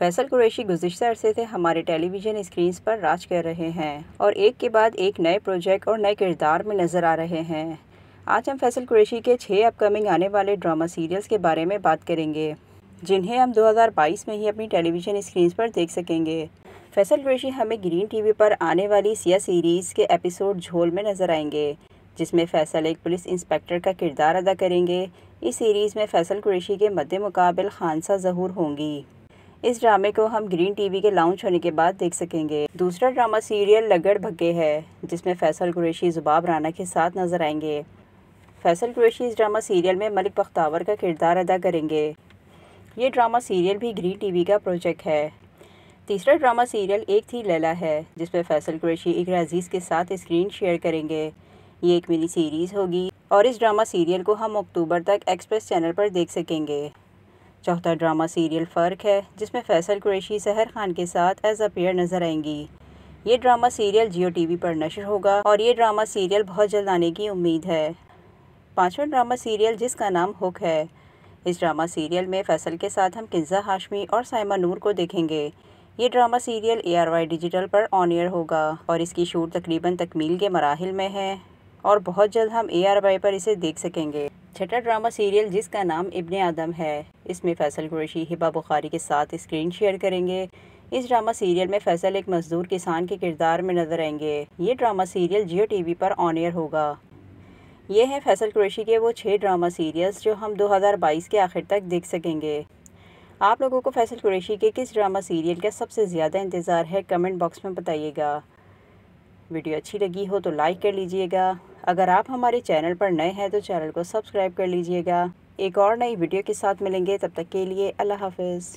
फैसल कुरैशी गुजशत अरसे से हमारे टेलीविज़न स्क्रीन पर राज कर रहे हैं और एक के बाद एक नए प्रोजेक्ट और नए किरदार में नज़र आ रहे हैं आज हम फैसल कुरैशी के छः अपकमिंग आने वाले ड्रामा सीरियल्स के बारे में बात करेंगे जिन्हें हम 2022 में ही अपनी टेलीविज़न स्क्रीन पर देख सकेंगे फैसल कुरैशी हमें ग्रीन टी पर आने वाली सिया सीरीज़ के एपिसोड झोल में नज़र आएंगे जिसमें फैसल एक पुलिस इंस्पेक्टर का किरदार अदा करेंगे इस सीरीज़ में फैसल कुरैशी के मद्दे मुकाबल खानसा जहूर होंगी इस ड्रामे को हम ग्रीन टीवी के लॉन्च होने के बाद देख सकेंगे दूसरा ड्रामा सीरियल लगड़ भगे है जिसमें फैसल कुरेशी जुबाब राना के साथ नजर आएंगे फैसल कुरेशी इस ड्रामा सीरियल में मलिक बख्तावर का किरदार अदा करेंगे ये ड्रामा सीरियल भी ग्रीन टीवी का प्रोजेक्ट है तीसरा ड्रामा सीरियल एक थी लैला है जिसमें फैसल कुरेशी इकर अजीज़ के साथ स्क्रीन शेयर करेंगे ये एक मिनी सीरीज़ होगी और इस ड्रामा सीरियल को हम अक्टूबर तक एक्सप्रेस चैनल पर देख सकेंगे चौथा ड्रामा सीरियल फ़र्क है जिसमें फैसल कुरैशी सहर खान के साथ एज अ पेयर नजर आएंगी ये ड्रामा सीरियल जियो टीवी पर नशर होगा और ये ड्रामा सीरियल बहुत जल्द आने की उम्मीद है पांचवा ड्रामा सीरियल जिसका नाम हुक है इस ड्रामा सीरियल में फैसल के साथ हम किन्जा हाशमी और साइमा नूर को देखेंगे ये drama serial A R Y digital पर ऑन एयर होगा और इसकी शूट तकरीबन तकमील के मराहल में है और बहुत जल्द हम ए आर वाई पर इसे देख सकेंगे छठा ड्रामा सीरियल जिसका नाम इबन आदम है इसमें फैसल कुरैशी हिबा बुखारी के साथ स्क्रीन शेयर करेंगे इस ड्रामा सीरियल में फैसल एक मजदूर किसान के किरदार में नजर आएंगे ये ड्रामा सीरियल जियो टी पर ऑन एयर होगा ये है फैसल कुरैशी के वो छः ड्रामा सीरियल्स जो हम 2022 के आखिर तक देख सकेंगे आप लोगों को फैसल कुरैशी के किस ड्रामा सीरियल का सबसे ज़्यादा इंतज़ार है कमेंट बॉक्स में बताइएगा वीडियो अच्छी लगी हो तो लाइक कर लीजिएगा अगर आप हमारे चैनल पर नए हैं तो चैनल को सब्सक्राइब कर लीजिएगा एक और नई वीडियो के साथ मिलेंगे तब तक के लिए अल्लाह हाफिज़